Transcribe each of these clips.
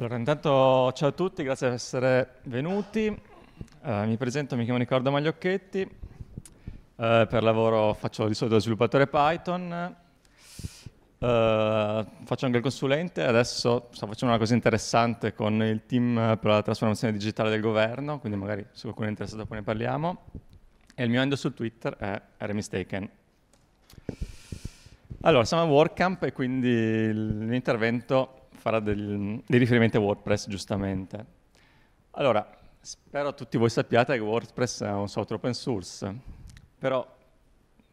Allora, intanto ciao a tutti, grazie per essere venuti. Eh, mi presento, mi chiamo Riccardo Magliocchetti, eh, per lavoro faccio di solito sviluppatore Python, eh, faccio anche il consulente, adesso sto facendo una cosa interessante con il team per la trasformazione digitale del governo, quindi magari se qualcuno è interessato poi ne parliamo. E il mio handle su Twitter è rmistaken. Allora, siamo a WordCamp e quindi l'intervento farà del, dei riferimenti a WordPress giustamente. Allora, spero tutti voi sappiate che WordPress è un software open source, però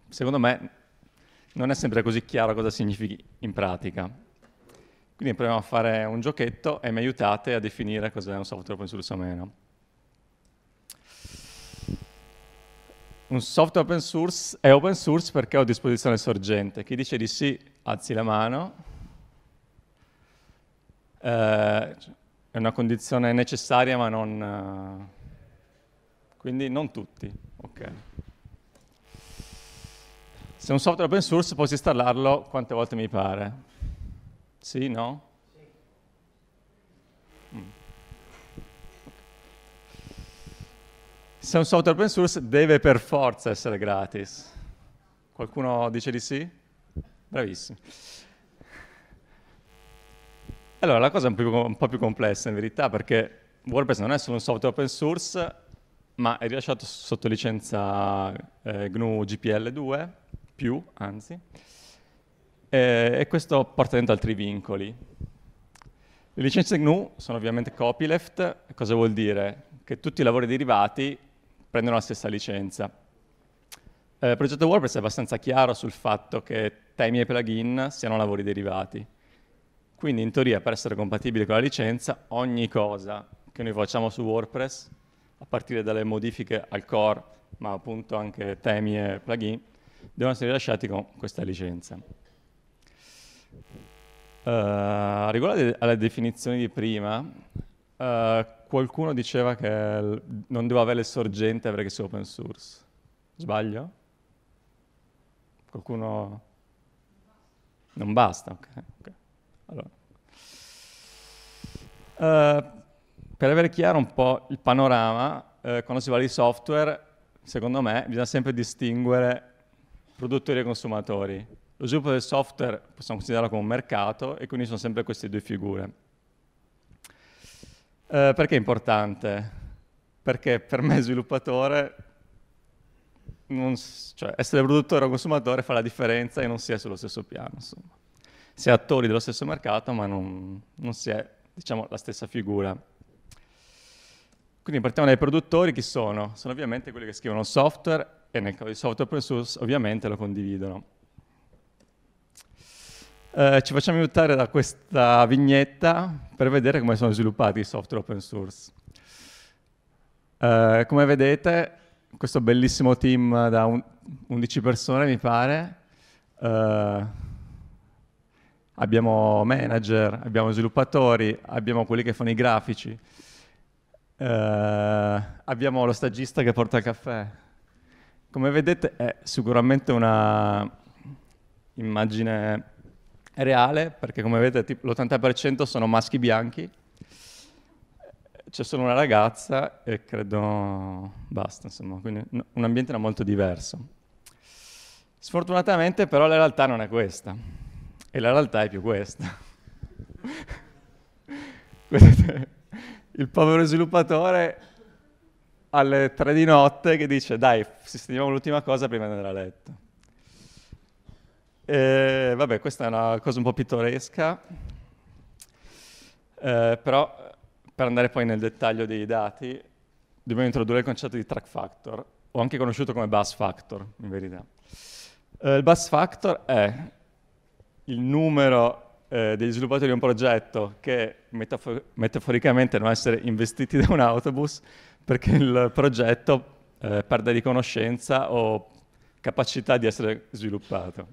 secondo me non è sempre così chiaro cosa significhi in pratica. Quindi proviamo a fare un giochetto e mi aiutate a definire cos'è un software open source o meno. Un software open source è open source perché ho a disposizione sorgente. Chi dice di sì, alzi la mano eh, è una condizione necessaria ma non... Eh, quindi non tutti, ok. Se un software open source posso installarlo quante volte mi pare. Sì, no? Mm. se un software open source deve per forza essere gratis. Qualcuno dice di sì? Bravissimo. Allora, la cosa è un, più, un po' più complessa in verità, perché WordPress non è solo un software open source, ma è rilasciato sotto licenza eh, GNU GPL 2, più anzi, e, e, questo porta dentro altri vincoli. Le licenze GNU sono ovviamente copyleft, cosa vuol dire? Che tutti i lavori derivati prendono la stessa licenza. Eh, il progetto WordPress è abbastanza chiaro sul fatto che temi e plugin siano lavori derivati. Quindi in teoria per essere compatibile con la licenza ogni cosa che noi facciamo su WordPress, a partire dalle modifiche al core, ma appunto anche temi e plugin, devono essere rilasciati con questa licenza. Uh, riguardo alle definizioni di prima, uh, qualcuno diceva che non devo avere il sorgente perché sia open source. Sbaglio? Qualcuno... Non basta, ok. okay. Allora. Uh, per avere chiaro un po' il panorama, eh, quando si parla di software, secondo me, bisogna sempre distinguere produttori e consumatori. Lo sviluppo del software possiamo considerarlo come un mercato e quindi sono sempre queste due figure. Eh, perché è importante? Perché per me sviluppatore, non, cioè essere produttore o consumatore fa la differenza e non si è sullo stesso piano. Insomma si è attori dello stesso mercato, ma non, non si è diciamo, la stessa figura. Quindi partiamo dai produttori, chi sono? Sono ovviamente quelli che scrivono software e nel caso di software open source ovviamente lo condividono. Eh, ci facciamo aiutare da questa vignetta per vedere come sono sviluppati i software open source. Eh, come vedete, questo bellissimo team da un, 11 persone mi pare, eh, abbiamo manager, abbiamo sviluppatori, abbiamo quelli che fanno i grafici, eh, abbiamo lo stagista che porta il caffè. Come vedete è sicuramente una immagine reale, perché come vedete l'80% sono maschi bianchi, c'è solo una ragazza e credo basta, insomma, quindi un ambiente era molto diverso. Sfortunatamente però la realtà non è questa. E la realtà è più questa. il povero sviluppatore alle 3 di notte che dice dai, sistemiamo l'ultima cosa prima di andare a letto. E, vabbè, questa è una cosa un po' pittoresca, eh, però per andare poi nel dettaglio dei dati, dobbiamo introdurre il concetto di track factor, o anche conosciuto come bus factor, in verità. Eh, il bus factor è il numero eh, degli sviluppatori di un progetto che metafo metaforicamente devono essere investiti da un autobus perché il progetto eh, perde di conoscenza o capacità di essere sviluppato.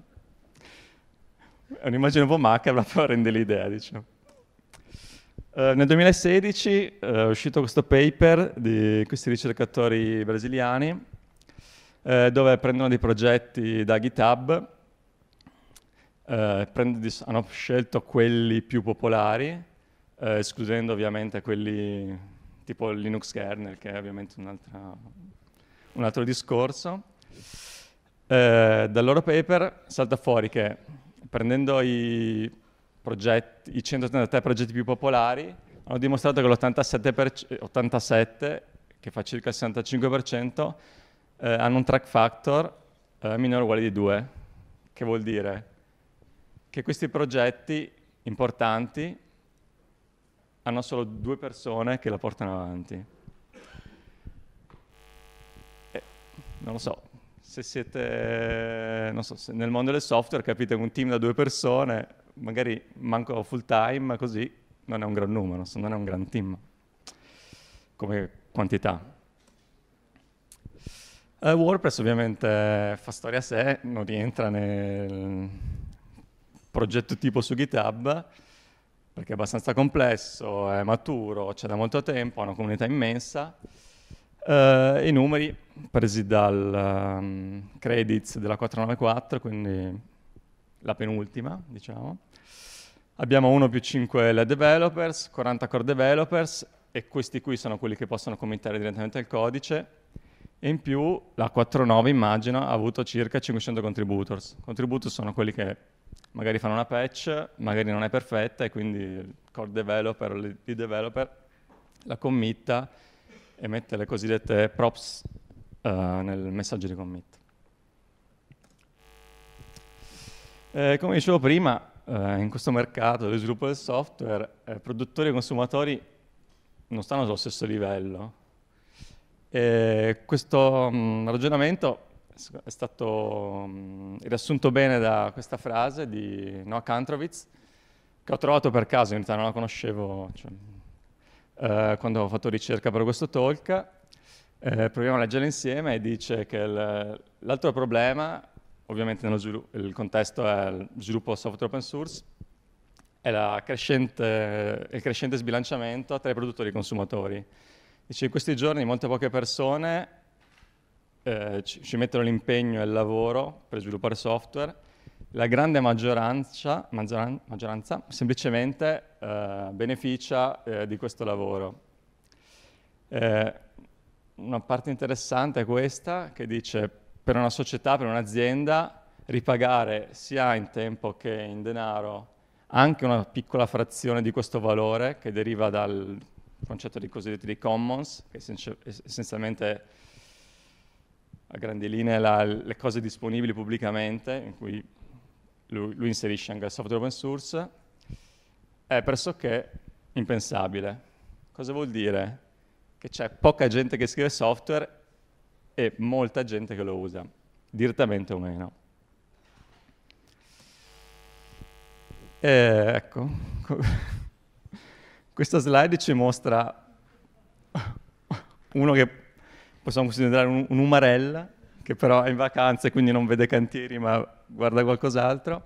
È un'immagine un po' boh macabra, però rende l'idea, diciamo. eh, nel 2016 eh, è uscito questo paper di questi ricercatori brasiliani eh, dove prendono dei progetti da GitHub eh, hanno scelto quelli più popolari, eh, escludendo ovviamente quelli tipo Linux kernel, che è ovviamente un altro discorso. Eh, dal loro paper salta fuori che prendendo i, progetti, i 133 progetti più popolari, hanno dimostrato che l'87%, 87, che fa circa il 65%, eh, hanno un track factor eh, minore o uguale di 2, che vuol dire che questi progetti importanti hanno solo due persone che la portano avanti. Eh, non lo so, se siete so, se nel mondo del software, capite, un team da due persone, magari manco full time, così non è un gran numero, non è un gran team come quantità. Uh, WordPress ovviamente fa storia a sé, non rientra nel, progetto tipo su GitHub, perché è abbastanza complesso, è maturo, c'è da molto tempo, ha una comunità immensa. Uh, I numeri presi dal um, credits della 494, quindi la penultima, diciamo. Abbiamo 1 più 5 LED developers, 40 core developers, e questi qui sono quelli che possono commentare direttamente il codice, e in più la 4.9 immagino ha avuto circa 500 contributors. Contributors sono quelli che magari fanno una patch, magari non è perfetta e quindi il core developer o il developer la committa e mette le cosiddette props uh, nel messaggio di commit. Eh, come dicevo prima, eh, in questo mercato dello sviluppo del software, eh, produttori e consumatori non stanno sullo stesso livello, eh, questo mh, mm, ragionamento è stato mh, mm, riassunto bene da questa frase di Noah Kantrovitz, che ho trovato per caso, in realtà non la conoscevo cioè, eh, quando ho fatto ricerca per questo talk. Eh, proviamo a leggerla insieme e dice che l'altro problema, ovviamente nello il contesto è il sviluppo software open source, è crescente, il crescente sbilanciamento tra i produttori e i consumatori Dice, in questi giorni molte poche persone eh, ci, ci, mettono l'impegno e il lavoro per sviluppare software, la grande maggioranza, maggioran, maggioranza semplicemente eh, beneficia eh, di questo lavoro. Eh, una parte interessante è questa che dice per una società, per un'azienda, ripagare sia in tempo che in denaro anche una piccola frazione di questo valore che deriva dal il concetto dei cosiddetti dei commons, che essenzialmente a grandi linee la, le cose disponibili pubblicamente, in cui lui, lui inserisce anche il software open source, è pressoché impensabile. Cosa vuol dire? Che c'è poca gente che scrive software e molta gente che lo usa, direttamente o meno. E, ecco, questa slide ci mostra uno che possiamo considerare un, umarella, che però è in vacanza e quindi non vede cantieri ma guarda qualcos'altro,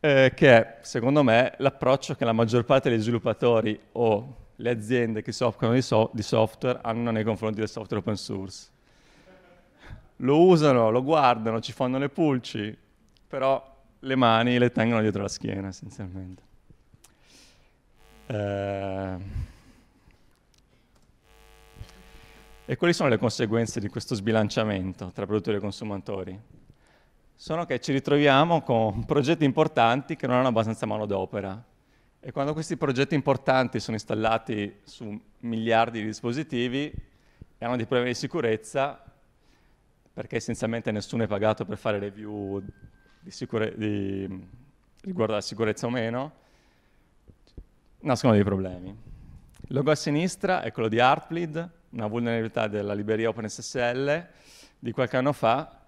eh, che è, secondo me, l'approccio che la maggior parte degli sviluppatori o le aziende che si occupano di, so- di software hanno nei confronti del software open source. Lo usano, lo guardano, ci fanno le pulci, però le mani le tengono dietro la schiena essenzialmente. Eh, e quali sono le conseguenze di questo sbilanciamento tra produttori e consumatori? Sono che ci ritroviamo con progetti importanti che non hanno abbastanza manodopera. E quando questi progetti importanti sono installati su miliardi di dispositivi e hanno dei problemi di sicurezza, perché essenzialmente nessuno è pagato per fare review di sicure- di, riguardo alla sicurezza o meno, nascono dei problemi. Il logo a sinistra è quello di Artbleed, una vulnerabilità della libreria OpenSSL di qualche anno fa,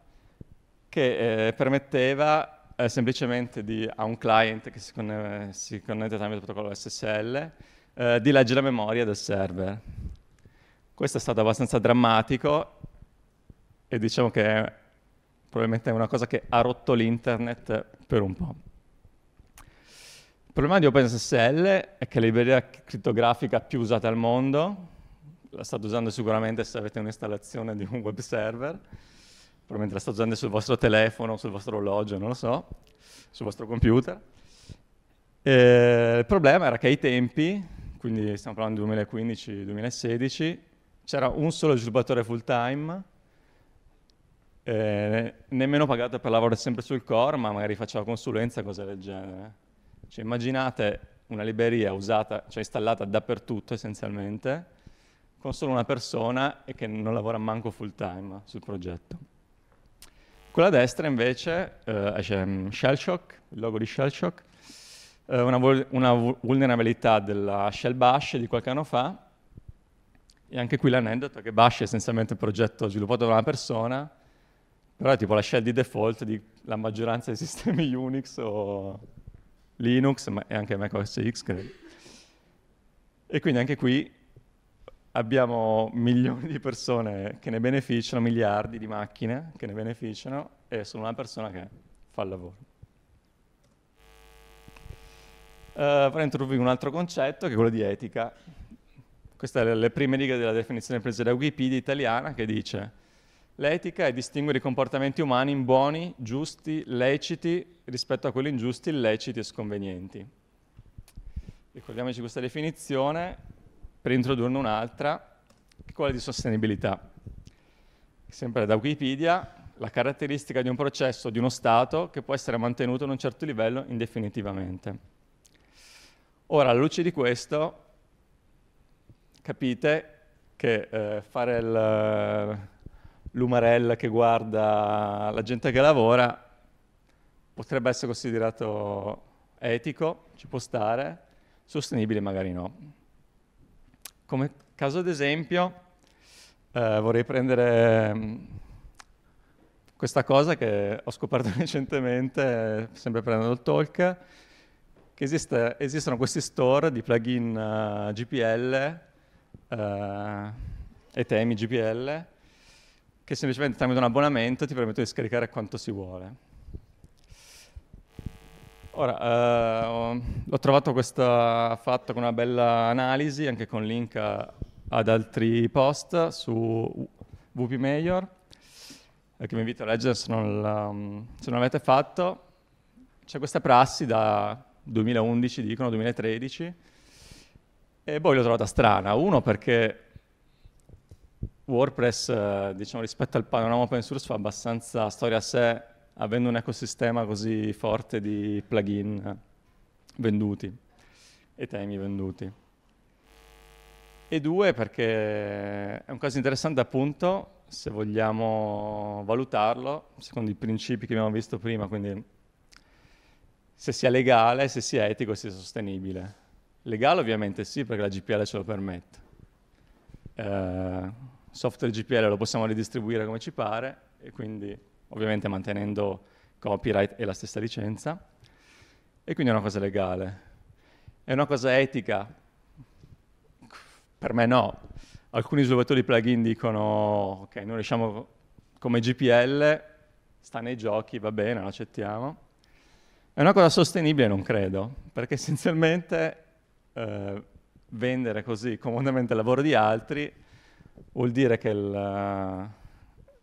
che eh, permetteva eh, semplicemente di, a un client che si, conne si connette tramite il protocollo SSL eh, di leggere la memoria del server. Questo è stato abbastanza drammatico e diciamo che è probabilmente è una cosa che ha rotto l'internet per un po'. Il problema di OpenSSL è che è la libreria crittografica più usata al mondo, la state usando sicuramente se avete un'installazione di un web server, probabilmente la state usando sul vostro telefono, sul vostro orologio, non lo so, sul vostro computer. E il problema era che ai tempi, quindi stiamo parlando di 2015-2016, c'era un solo sviluppatore full time, eh, nemmeno pagato per lavorare sempre sul core, ma magari faceva consulenza, cose del genere cioè, immaginate una libreria usata, cioè installata dappertutto essenzialmente, con solo una persona e che non lavora manco full time sul progetto. Quella a destra invece eh, c'è mm, Shellshock, il logo di Shellshock, eh, una, una, vulnerabilità della Shell Bash di qualche anno fa, e anche qui l'aneddoto che Bash è essenzialmente un progetto sviluppato da una persona, però è tipo la shell di default della maggioranza dei sistemi Unix o Linux ma, e anche macOS X, credo. E quindi anche qui abbiamo milioni di persone che ne beneficiano, miliardi di macchine che ne beneficiano e sono una persona che fa il lavoro. Uh, vorrei introdurvi un altro concetto che è quello di etica. Queste sono le prime righe della definizione presa da Wikipedia italiana che dice L'etica è distinguere i comportamenti umani in buoni, giusti, leciti rispetto a quelli ingiusti, illeciti e sconvenienti. Ricordiamoci questa definizione per introdurne un'altra, che è quella di sostenibilità. Sempre da Wikipedia, la caratteristica di un processo, di uno stato, che può essere mantenuto a un certo livello indefinitivamente. Ora, alla luce di questo, capite che eh, fare il, l'umarella che guarda la gente che lavora, potrebbe essere considerato etico, ci può stare, sostenibile magari no. Come caso d'esempio eh, vorrei prendere mm, questa cosa che ho scoperto recentemente, sempre prendendo il talk, che esiste, esistono questi store di plugin uh, eh, GPL uh, eh, e temi GPL che semplicemente tramite un abbonamento ti permette di scaricare quanto si vuole. Ora, eh, ho trovato questa fatta con una bella analisi, anche con link a, ad altri post su WP Mayor, eh, che vi invito a leggere se non, la, se non l'avete fatto. C'è questa prassi da 2011, dicono, 2013, e poi boh, l'ho trovata strana. Uno, perché WordPress, eh, diciamo, rispetto al panorama open source, fa abbastanza storia a sé, avendo un ecosistema così forte di plugin eh, venduti e temi venduti. E due, perché è un caso interessante appunto, se vogliamo valutarlo, secondo i principi che abbiamo visto prima, quindi se sia legale, se sia etico se sia sostenibile. Legale ovviamente sì, perché la GPL ce lo permette. Eh, software GPL lo possiamo ridistribuire come ci pare e quindi ovviamente mantenendo copyright e la stessa licenza. E quindi è una cosa legale. È una cosa etica? Per me no. Alcuni sviluppatori di plugin dicono ok, noi riusciamo come GPL, sta nei giochi, va bene, lo accettiamo. È una cosa sostenibile, non credo, perché essenzialmente eh, vendere così comodamente il lavoro di altri vuol dire che il, eh,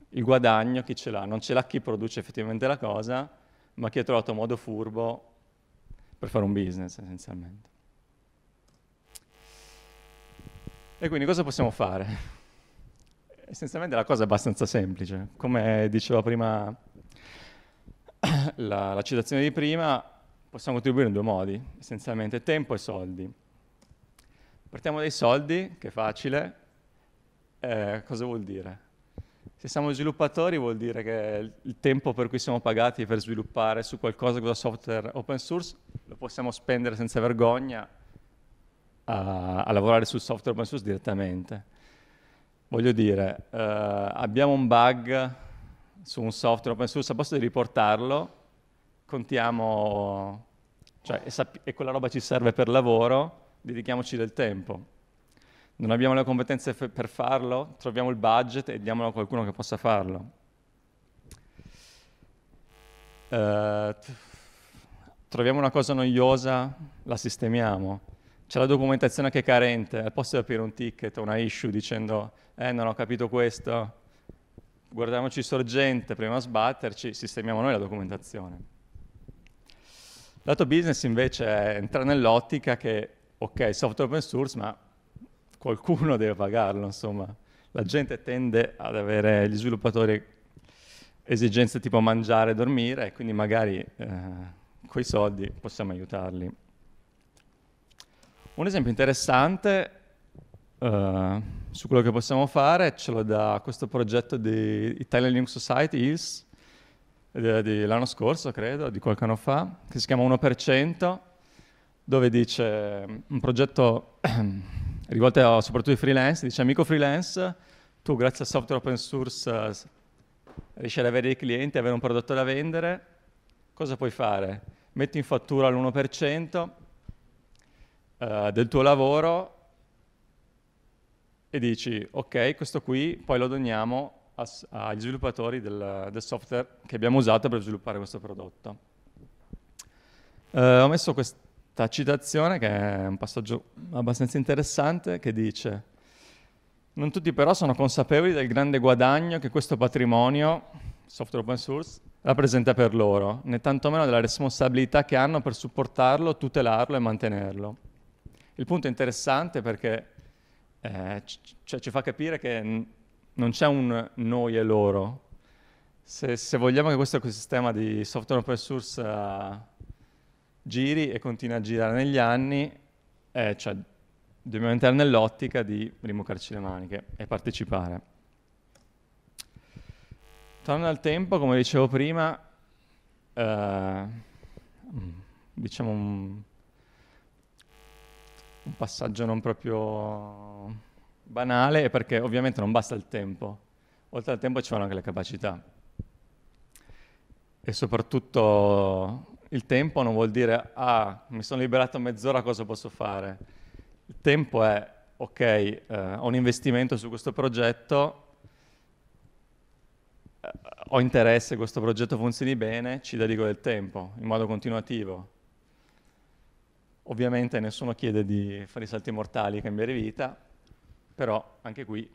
il guadagno chi ce l'ha? Non ce l'ha chi produce effettivamente la cosa, ma chi ha trovato modo furbo per fare un business essenzialmente. E quindi cosa possiamo fare? Essenzialmente la cosa è abbastanza semplice. Come diceva prima la, la citazione di prima, possiamo contribuire in due modi, essenzialmente tempo e soldi. Partiamo dai soldi, che è facile, eh, cosa vuol dire? Se siamo sviluppatori vuol dire che il tempo per cui siamo pagati per sviluppare su qualcosa che software open source lo possiamo spendere senza vergogna a, a lavorare sul software open source direttamente. Voglio dire, eh, abbiamo un bug su un software open source, a posto di riportarlo, contiamo, cioè, e, e quella roba ci serve per lavoro, dedichiamoci del tempo non abbiamo le competenze f- per farlo, troviamo il budget e diamolo a qualcuno che possa farlo. Uh, troviamo una cosa noiosa, la sistemiamo. C'è la documentazione che è carente, al posto di aprire un ticket, o una issue dicendo eh non ho capito questo, guardiamoci sorgente prima di sbatterci, sistemiamo noi la documentazione. Lato business invece è entrare nell'ottica che ok, software open source, ma qualcuno deve pagarlo, insomma. La gente tende ad avere gli sviluppatori esigenze tipo mangiare e dormire, e quindi magari eh, coi soldi possiamo aiutarli. Un esempio interessante eh, su quello che possiamo fare ce lo dà questo progetto di Italian Linux Society, ILS, eh, dell'anno scorso, credo, di qualche anno fa, che si chiama 1%, dove dice un progetto rivolte a, soprattutto ai freelance, dice amico freelance, tu grazie al software open source eh, riesci ad avere dei clienti, avere un prodotto da vendere, cosa puoi fare? Metti in fattura l'1% eh, del tuo lavoro e dici ok, questo qui poi lo doniamo agli sviluppatori del, del, software che abbiamo usato per sviluppare questo prodotto. Eh, ho messo quest- citazione che è un passaggio abbastanza interessante che dice non tutti però sono consapevoli del grande guadagno che questo patrimonio, software open source, rappresenta per loro, né tantomeno della responsabilità che hanno per supportarlo, tutelarlo e mantenerlo. Il punto è interessante perché eh, c- cioè ci fa capire che n- non c'è un noi e loro. Se, se, vogliamo che questo ecosistema di software open source... Uh, giri e continua a girare negli anni, eh, cioè dobbiamo entrare nell'ottica di rimuocarci le maniche e partecipare. Torno al tempo, come dicevo prima, eh, mm, diciamo un, un passaggio non proprio banale, perché ovviamente non basta il tempo, oltre al tempo ci vanno anche le capacità e soprattutto il tempo non vuol dire, ah, mi sono liberato mezz'ora, cosa posso fare? Il tempo è, ok, eh, ho un investimento su questo progetto, eh, ho interesse che questo progetto funzioni bene, ci dedico del tempo, in modo continuativo. Ovviamente nessuno chiede di fare i salti mortali e cambiare vita, però anche qui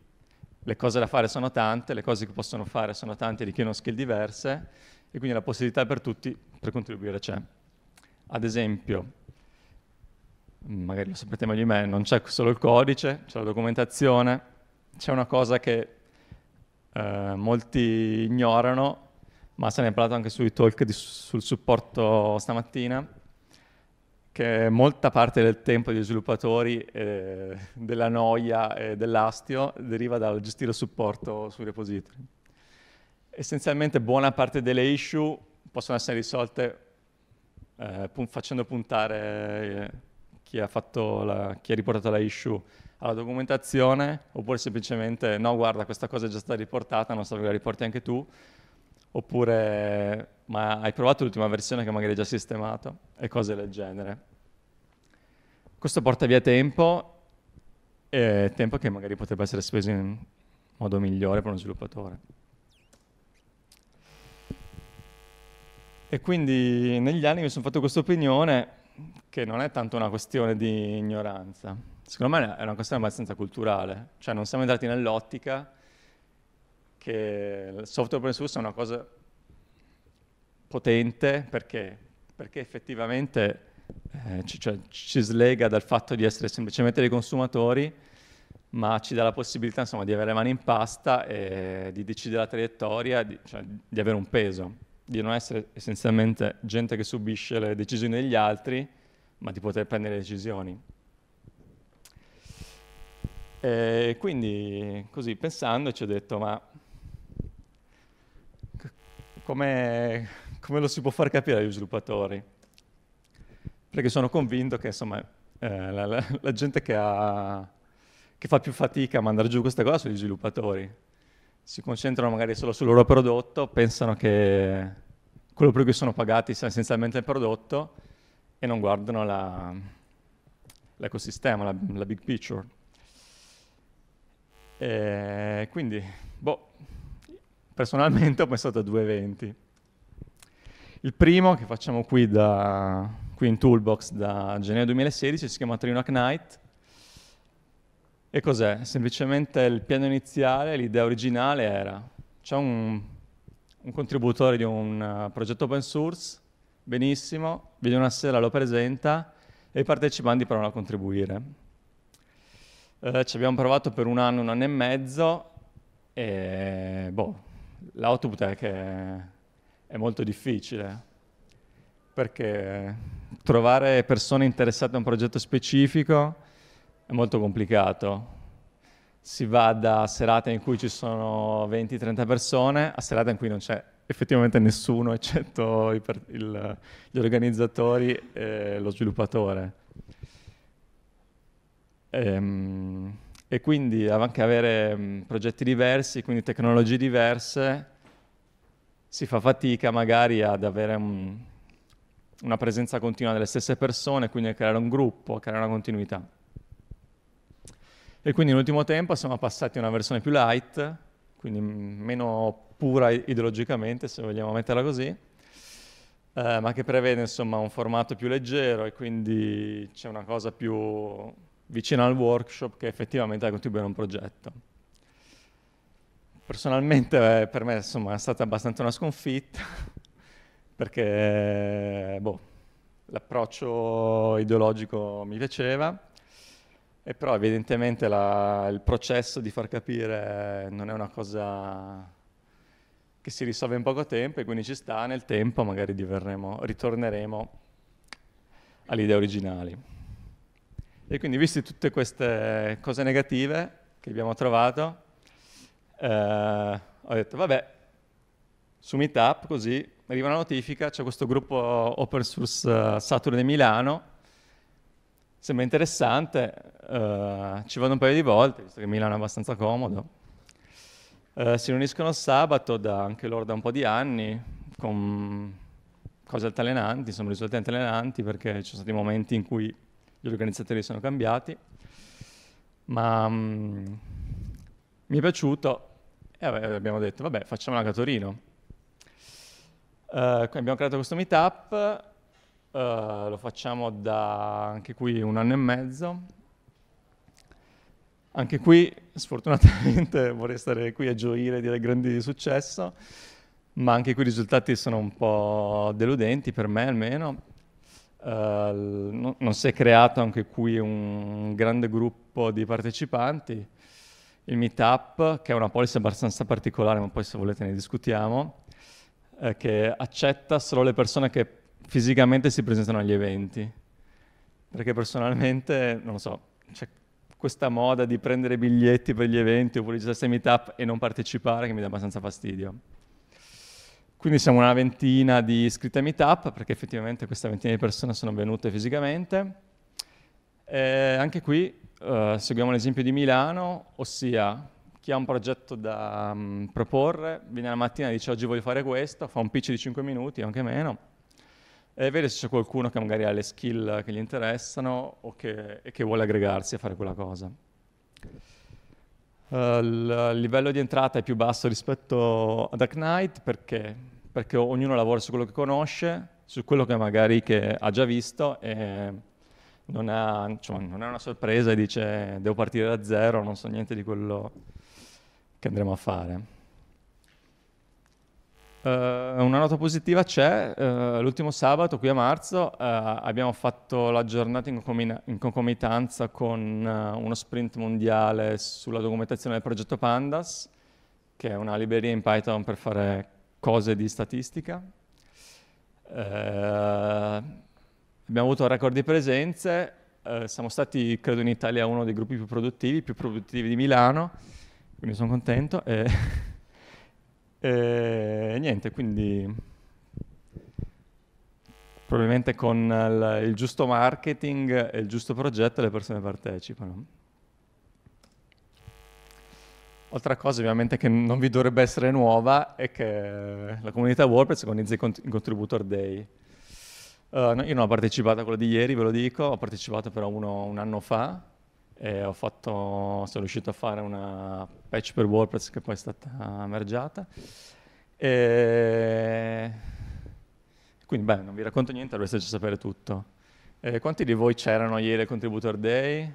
le cose da fare sono tante, le cose che possono fare sono tante e richiedono skill diverse, e quindi la possibilità per tutti per contribuire c'è. Ad esempio, magari lo sapete meglio di me, non c'è solo il codice, c'è la documentazione, c'è una cosa che eh, molti ignorano, ma se ne è parlato anche sui talk di, sul supporto stamattina, che molta parte del tempo degli sviluppatori, eh, della noia e dell'astio deriva dal gestire il supporto sui repository essenzialmente buona parte delle issue possono essere risolte eh, facendo puntare eh, chi, ha la, chi, ha riportato la issue alla documentazione, oppure semplicemente no guarda questa cosa è già stata riportata, non so che la riporti anche tu, oppure ma hai provato l'ultima versione che magari hai già sistemato e cose del genere. Questo porta via tempo, e tempo che magari potrebbe essere speso in modo migliore per uno sviluppatore. E quindi negli anni mi sono fatto questa opinione che non è tanto una questione di ignoranza, secondo me è una questione abbastanza culturale, cioè non siamo entrati nell'ottica che il software open source è una cosa potente perché, perché effettivamente eh, ci, cioè, ci, slega dal fatto di essere semplicemente dei consumatori, ma ci dà la possibilità insomma, di avere mani in pasta e di decidere la traiettoria, di, cioè, di avere un peso di non essere essenzialmente gente che subisce le decisioni degli altri, ma di poter prendere decisioni. E quindi, così pensando, ci ho detto, ma come, lo si può far capire agli sviluppatori? Perché sono convinto che insomma, eh, la, la, la, gente che, ha, che fa più fatica a mandare giù questa cosa sono gli sviluppatori, si concentrano magari solo sul loro prodotto, pensano che quello per cui sono pagati sia essenzialmente il prodotto e non guardano la, l'ecosistema, la, la, big picture. E quindi, boh, personalmente ho pensato a due eventi. Il primo che facciamo qui, da, qui in Toolbox da gennaio 2016 si chiama Trinac Night, e cos'è? Semplicemente il piano iniziale, l'idea originale era, c'è un, un contributore di un eh, progetto open source, benissimo, viene una sera, lo presenta e i partecipanti provano a contribuire. Eh, ci abbiamo provato per un anno, un anno e mezzo e boh, l'output è che è molto difficile perché trovare persone interessate a un progetto specifico è molto complicato. Si va da serate in cui ci sono 20-30 persone a serate in cui non c'è effettivamente nessuno eccetto i, il, gli organizzatori e lo sviluppatore. E, ehm, e quindi anche avere mm, progetti diversi, quindi tecnologie diverse, si fa fatica magari ad avere un, una presenza continua delle stesse persone, quindi a creare un gruppo, a creare una continuità. E quindi in ultimo tempo siamo passati a una versione più light, quindi meno pura ideologicamente, se vogliamo metterla così, eh, ma che prevede insomma un formato più leggero e quindi c'è una cosa più vicina al workshop che effettivamente da contribuire a un progetto. Personalmente eh, per me insomma, è stata abbastanza una sconfitta, perché boh, l'approccio ideologico mi piaceva, e però evidentemente la, il processo di far capire non è una cosa che si risolve in poco tempo e quindi ci sta nel tempo, magari ritorneremo alle idee originali. E quindi visti tutte queste cose negative che abbiamo trovato, eh, ho detto vabbè, su Meetup così arriva una notifica, c'è questo gruppo open source eh, Saturn di Milano, Sembra interessante, uh, ci vado un paio di volte, visto che Milano è abbastanza comodo. Uh, si riuniscono sabato, da, anche loro da un po' di anni, con cose altalenanti, insomma risultati altalenanti, perché ci sono stati momenti in cui gli organizzatori sono cambiati. Ma um, mi è piaciuto e abbiamo detto, vabbè, facciamola anche a Torino. Uh, abbiamo creato questo meetup Uh, lo facciamo da anche qui un anno e mezzo. Anche qui, sfortunatamente, vorrei stare qui a gioire e dire grandi successo, ma anche qui i risultati sono un po' deludenti, per me almeno. Uh, no, non si è creato anche qui un grande gruppo di partecipanti. Il meetup, che è una policy abbastanza particolare, ma poi se volete ne discutiamo, eh, che accetta solo le persone che fisicamente si presentano agli eventi. Perché personalmente, non lo so, c'è questa moda di prendere biglietti per gli eventi oppure di stesse meetup e non partecipare che mi dà abbastanza fastidio. Quindi siamo una ventina di iscritte a meetup, perché effettivamente questa ventina di persone sono venute fisicamente. E anche qui eh, seguiamo l'esempio di Milano, ossia chi ha un progetto da um, proporre viene la mattina e dice oggi voglio fare questo, fa un pitch di 5 minuti, anche meno, e vede se c'è qualcuno che magari ha le skill che gli interessano o che, e che vuole aggregarsi a fare quella cosa. Uh, il livello di entrata è più basso rispetto ad Dark Knight perché? perché ognuno lavora su quello che conosce, su quello che magari che ha già visto e non, ha, cioè, non, è una sorpresa e dice devo partire da zero, non so niente di quello che andremo a fare. Eh, una nota positiva c'è, uh, l'ultimo sabato qui a marzo uh, abbiamo fatto la giornata in, comina- in concomitanza con uno sprint mondiale sulla documentazione del progetto Pandas, che è una libreria in Python per fare cose di statistica. abbiamo avuto un record di presenze, siamo stati credo in Italia uno dei gruppi più produttivi, più produttivi di Milano, quindi sono contento. E Eh, e niente, quindi probabilmente con il, il giusto marketing e il giusto progetto le persone partecipano. Altra cosa ovviamente che non vi dovrebbe essere nuova è che la comunità WordPress organizza i, Contributor Day. Uh, io non ho partecipato a quello di ieri, ve lo dico, ho partecipato però uno un anno fa, e fatto, sono riuscito a fare una patch per WordPress che poi è stata mergiata. E... Quindi beh, non vi racconto niente, dovreste già sapere tutto. E quanti di voi c'erano ieri al Contributor Day?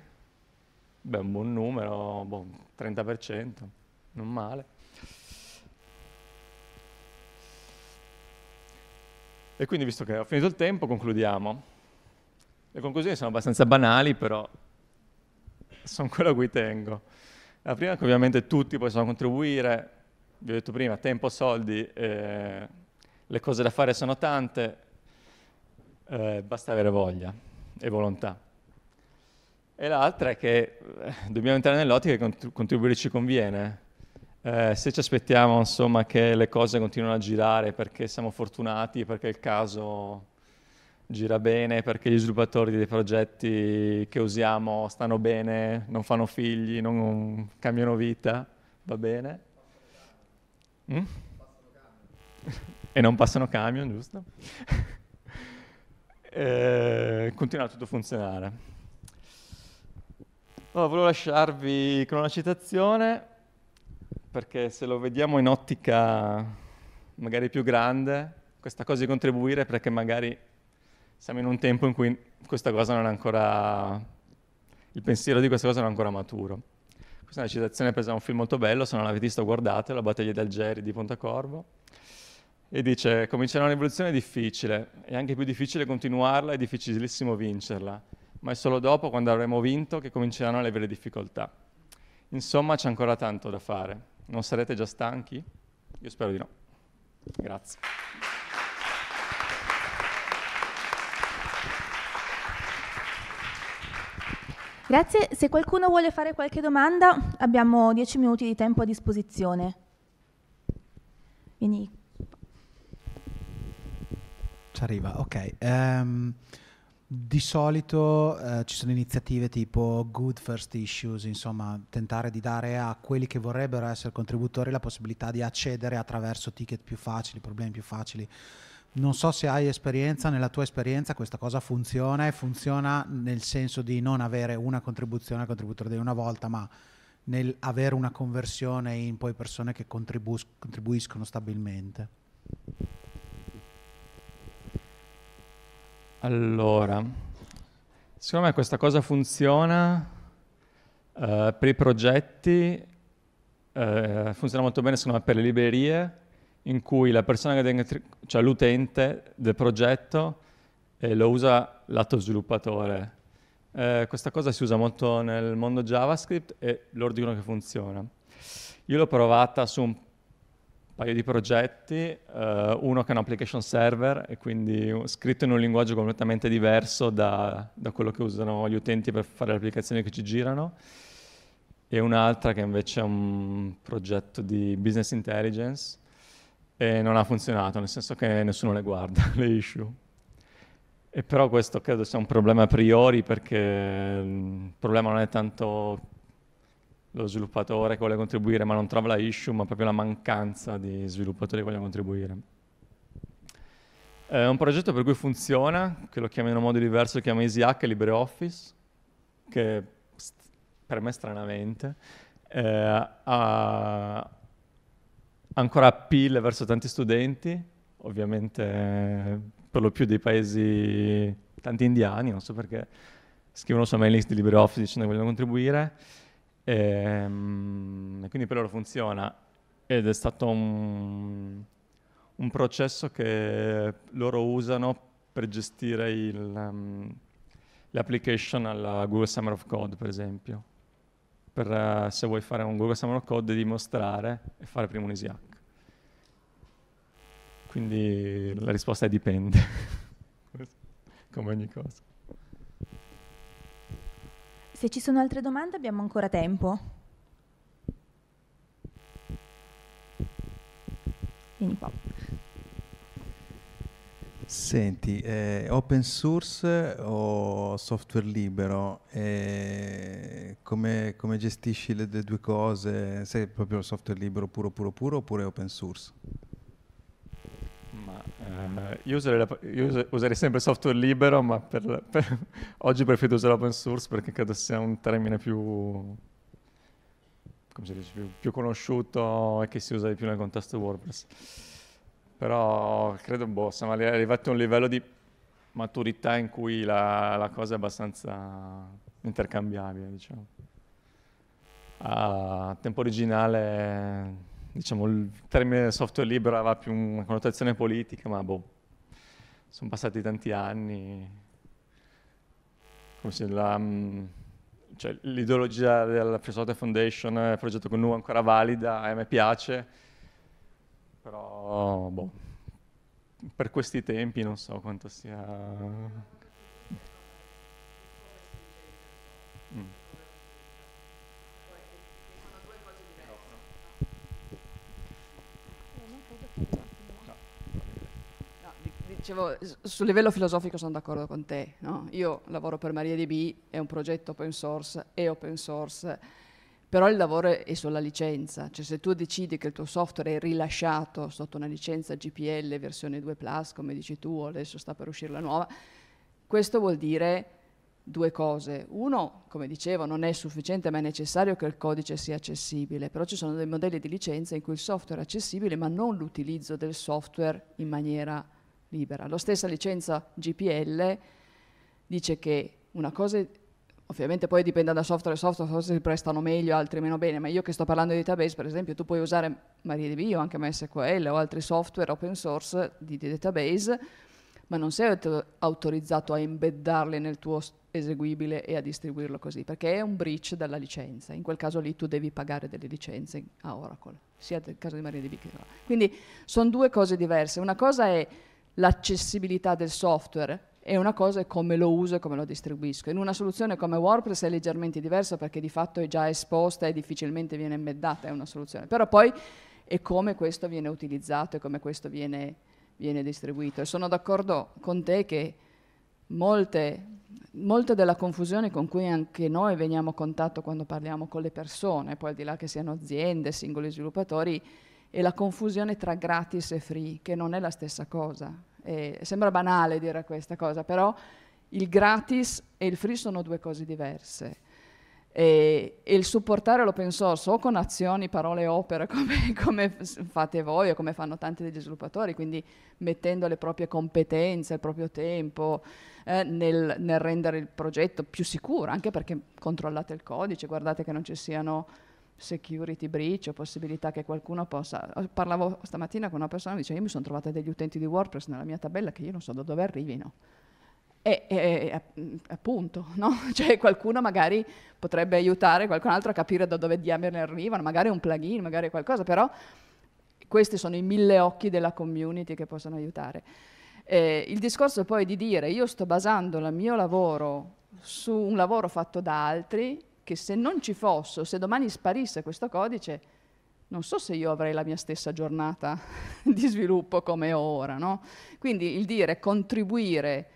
Beh, un buon numero, boh, 30%, non male. E quindi, visto che ho finito il tempo, concludiamo. Le conclusioni sono abbastanza banali, però sono quello a cui tengo. La prima è che ovviamente tutti possono contribuire, vi ho detto prima, tempo, soldi, eh, le cose da fare sono tante, eh, basta avere voglia e volontà. E l'altra è che eh, dobbiamo entrare nell'ottica che contribuire ci conviene. Eh, se ci aspettiamo insomma, che le cose continuino a girare perché siamo fortunati, perché il caso gira bene perché gli sviluppatori dei progetti che usiamo stanno bene, non fanno figli, non cambiano vita, va bene. Mm? e non passano camion, giusto? continua tutto a funzionare. Allora, volevo lasciarvi con una citazione, perché se lo vediamo in ottica magari più grande, questa cosa di contribuire perché magari siamo in un tempo in cui questa cosa non è ancora, il pensiero di questa cosa non è ancora maturo. Questa è una citazione presa da un film molto bello, se non l'avete visto guardatelo, La battaglia di Algeri di Pontecorvo, e dice, cominciare una rivoluzione è difficile, è anche più difficile continuarla, è difficilissimo vincerla, ma è solo dopo, quando avremo vinto, che cominceranno le vere difficoltà. Insomma, c'è ancora tanto da fare. Non sarete già stanchi? Io spero di no. Grazie. Grazie, se qualcuno vuole fare qualche domanda abbiamo 10 minuti di tempo a disposizione. Vieni. Ci arriva, ok. Um, di solito uh, ci sono iniziative tipo Good First Issues, insomma, tentare di dare a quelli che vorrebbero essere contributori la possibilità di accedere attraverso ticket più facili, problemi più facili non so se hai esperienza, nella tua esperienza questa cosa funziona e funziona nel senso di non avere una contribuzione al contributore di una volta, ma nel avere una conversione in poi persone che contribu- contribuiscono stabilmente. Allora, secondo me questa cosa funziona eh, per i progetti, eh, funziona molto bene secondo me per le librerie in cui la persona che dentro, cioè l'utente del progetto eh, lo usa lato sviluppatore. Eh, questa cosa si usa molto nel mondo JavaScript e loro dicono che funziona. Io l'ho provata su un paio di progetti, eh, uno che è un application server e quindi scritto in un linguaggio completamente diverso da, da quello che usano gli utenti per fare le applicazioni che ci girano e un'altra che invece è un progetto di business intelligence e non ha funzionato, nel senso che nessuno le guarda, le issue. E però questo credo sia un problema a priori perché mm, il problema non è tanto lo sviluppatore che vuole contribuire ma non trova la issue, ma proprio la mancanza di sviluppatori che vogliono contribuire. È un progetto per cui funziona, che lo chiama in un modo diverso, lo chiama EasyHack e LibreOffice, che per me stranamente eh, ha ancora appeal verso tanti studenti, ovviamente per lo più dei paesi, tanti indiani, non so perché, scrivono su mailing list di LibreOffice dicendo che vogliono contribuire, e, ehm, e, quindi per loro funziona. Ed è stato un, un processo che loro usano per gestire il, um, l'application alla Google Summer of Code, per esempio per uh, se vuoi fare un Google Summer of Code dimostrare e fare prima un EasyHack. Quindi la risposta è dipende, come ogni cosa. Se ci sono altre domande abbiamo ancora tempo. Vieni qua. Senti, eh, open source o software libero? Eh, come, come, gestisci le, le, due cose? Sei proprio software libero puro puro puro oppure open source? Ma, eh, io, userei la, io, userei sempre software libero, ma per, per, oggi preferito usare open source perché credo sia un termine più, dice, più, più conosciuto e che si usa di più nel contesto WordPress però credo, boh, siamo arrivati a un livello di maturità in cui la, la cosa è abbastanza intercambiabile, diciamo. A tempo originale, diciamo, il termine software libero aveva più una connotazione politica, ma boh, sono passati tanti anni, come se la... Mm, cioè, l'ideologia della Free Software Foundation, il progetto GNU è ancora valida, e a me piace, però boh, per questi tempi non so quanto sia... Mm. Dicevo, sul livello filosofico sono d'accordo con te. No? Io lavoro per MariaDB, è un progetto open source, e open source, però il lavoro è sulla licenza, cioè se tu decidi che il tuo software è rilasciato sotto una licenza GPL versione 2 Plus, come dici tu, o adesso sta per uscire la nuova, questo vuol dire due cose. Uno, come dicevo, non è sufficiente ma è necessario che il codice sia accessibile, però ci sono dei modelli di licenza in cui il software è accessibile ma non l'utilizzo del software in maniera libera. La stessa licenza GPL dice che una cosa Ovviamente poi dipende da software, e software forse si prestano meglio, altri meno bene, ma io che sto parlando di database, per esempio, tu puoi usare MariaDB o anche MySQL o altri software open source di, di database, ma non sei autorizzato a embeddarli nel tuo eseguibile e a distribuirlo così, perché è un breach della licenza. In quel caso lì tu devi pagare delle licenze a Oracle, sia nel caso di MariaDB che Oracle. Quindi sono due cose diverse. Una cosa è l'accessibilità del software e una cosa è come lo uso e come lo distribuisco. In una soluzione come WordPress è leggermente diversa perché di fatto è già esposta e difficilmente viene embeddata, è una soluzione. Però poi è come questo viene utilizzato e come questo viene, viene distribuito. E sono d'accordo con te che molte, molta della confusione con cui anche noi veniamo a contatto quando parliamo con le persone, poi al di là che siano aziende, singoli sviluppatori, è la confusione tra gratis e free, che non è la stessa cosa eh, sembra banale dire questa cosa, però il gratis e il free sono due cose diverse. E, e il supportare l'open source o con azioni, parole e opere come, come, fate voi o come fanno tanti degli sviluppatori, quindi mettendo le proprie competenze, il proprio tempo eh, nel, nel rendere il progetto più sicuro, anche perché controllate il codice, guardate che non ci siano security breach o possibilità che qualcuno possa... Parlavo stamattina con una persona che diceva io mi sono trovata degli utenti di WordPress nella mia tabella che io non so da dove arrivino. E, e, appunto, no? cioè qualcuno magari potrebbe aiutare qualcun altro a capire da dove diamine arrivano, magari un plugin, magari qualcosa, però questi sono i mille occhi della community che possono aiutare. Eh, il discorso poi di dire io sto basando il mio lavoro su un lavoro fatto da altri che se non ci fosse, se domani sparisse questo codice, non so se io avrei la mia stessa giornata di sviluppo come ho ora. No? Quindi il dire contribuire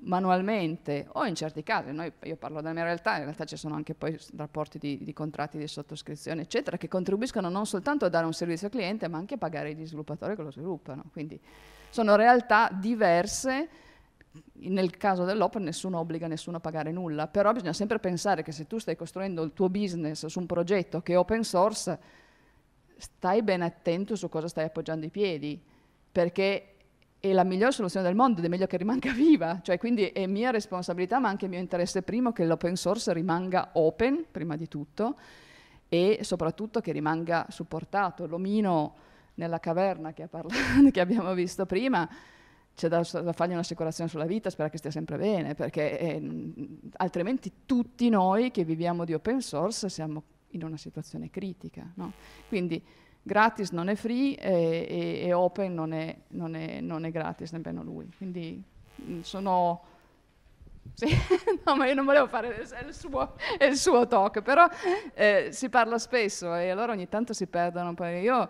manualmente o in certi casi, noi, io parlo della mia realtà, in realtà ci sono anche poi rapporti di, di contratti di sottoscrizione, eccetera, che contribuiscono non soltanto a dare un servizio al cliente, ma anche a pagare gli sviluppatori che lo sviluppano. Quindi sono realtà diverse nel caso dell'open nessuno obbliga nessuno a pagare nulla, però bisogna sempre pensare che se tu stai costruendo il tuo business su un progetto che è open source, stai ben attento su cosa stai appoggiando i piedi, perché è la migliore soluzione del mondo ed è meglio che rimanga viva, cioè quindi è mia responsabilità ma anche mio interesse primo che l'open source rimanga open, prima di tutto, e soprattutto che rimanga supportato. L'omino nella caverna che, che abbiamo visto prima, c'è da, da, fargli un'assicurazione sulla vita, spera che stia sempre bene, perché eh, altrimenti tutti noi che viviamo di open source siamo in una situazione critica. No? Quindi gratis non è free e, e, e open non è, non, è, non è, gratis nemmeno lui. Quindi mm, sono... Sì, no, ma io non volevo fare il suo, il suo talk, però eh, si parla spesso e allora ogni tanto si perdono. Io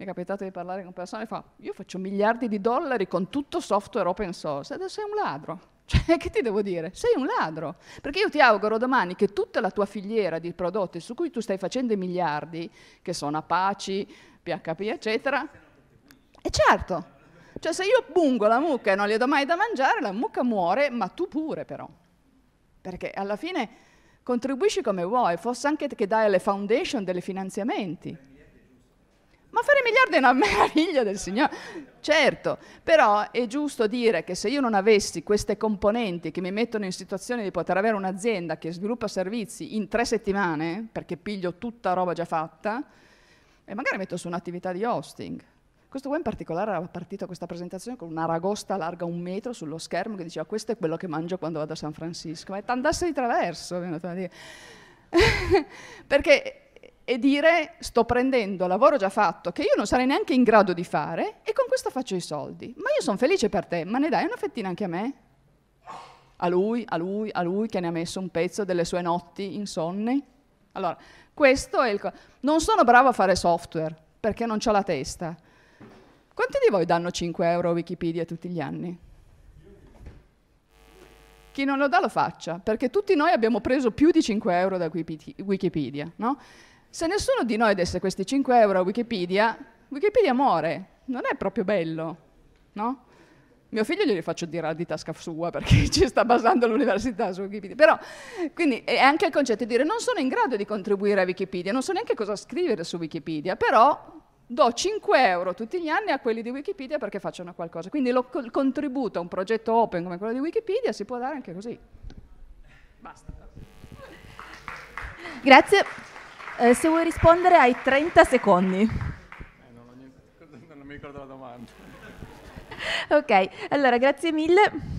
mi è capitato di parlare con persone che fa, io faccio miliardi di dollari con tutto software open source, adesso sei un ladro. Cioè, che ti devo dire? Sei un ladro. Perché io ti auguro domani che tutta la tua filiera di prodotti su cui tu stai facendo i miliardi, che sono Apache, PHP, eccetera, e certo, cioè se io bungo la mucca e non le do mai da mangiare, la mucca muore, ma tu pure però. Perché alla fine contribuisci come vuoi, forse anche che dai alle foundation dei finanziamenti. Ma fare miliardi è una meraviglia del Signore. Certo, però è giusto dire che se io non avessi queste componenti che mi mettono in situazione di poter avere un'azienda che sviluppa servizi in tre settimane, perché piglio tutta roba già fatta, e magari metto su un'attività di hosting. Questo qua in particolare era partito questa presentazione con una ragosta larga un metro sullo schermo che diceva questo è quello che mangio quando vado a San Francisco, ma è andasse di traverso, è venuto a dire. perché e dire sto prendendo lavoro già fatto che io non sarei neanche in grado di fare e con questo faccio i soldi. Ma io sono felice per te, ma ne dai una fettina anche a me? A lui, a lui, a lui che ne ha messo un pezzo delle sue notti insonni? Allora, questo è il... Co- non sono bravo a fare software perché non ho la testa. Quanti di voi danno 5 euro a Wikipedia tutti gli anni? Chi non lo dà lo faccia, perché tutti noi abbiamo preso più di 5 euro da Wikipedia, no? Se nessuno di noi desse questi 5 euro a Wikipedia, Wikipedia muore, non è proprio bello, no? Mio figlio glieli faccio dire di tasca sua perché ci sta basando l'università su Wikipedia. Però, quindi è anche il concetto di dire non sono in grado di contribuire a Wikipedia, non so neanche cosa scrivere su Wikipedia, però do 5 euro tutti gli anni a quelli di Wikipedia perché facciano qualcosa. Quindi lo, il contributo a un progetto open come quello di Wikipedia si può dare anche così. Basta. Grazie. Eh, se vuoi rispondere hai 30 secondi. Eh, non, niente, non mi ricordo la domanda. ok, allora grazie mille.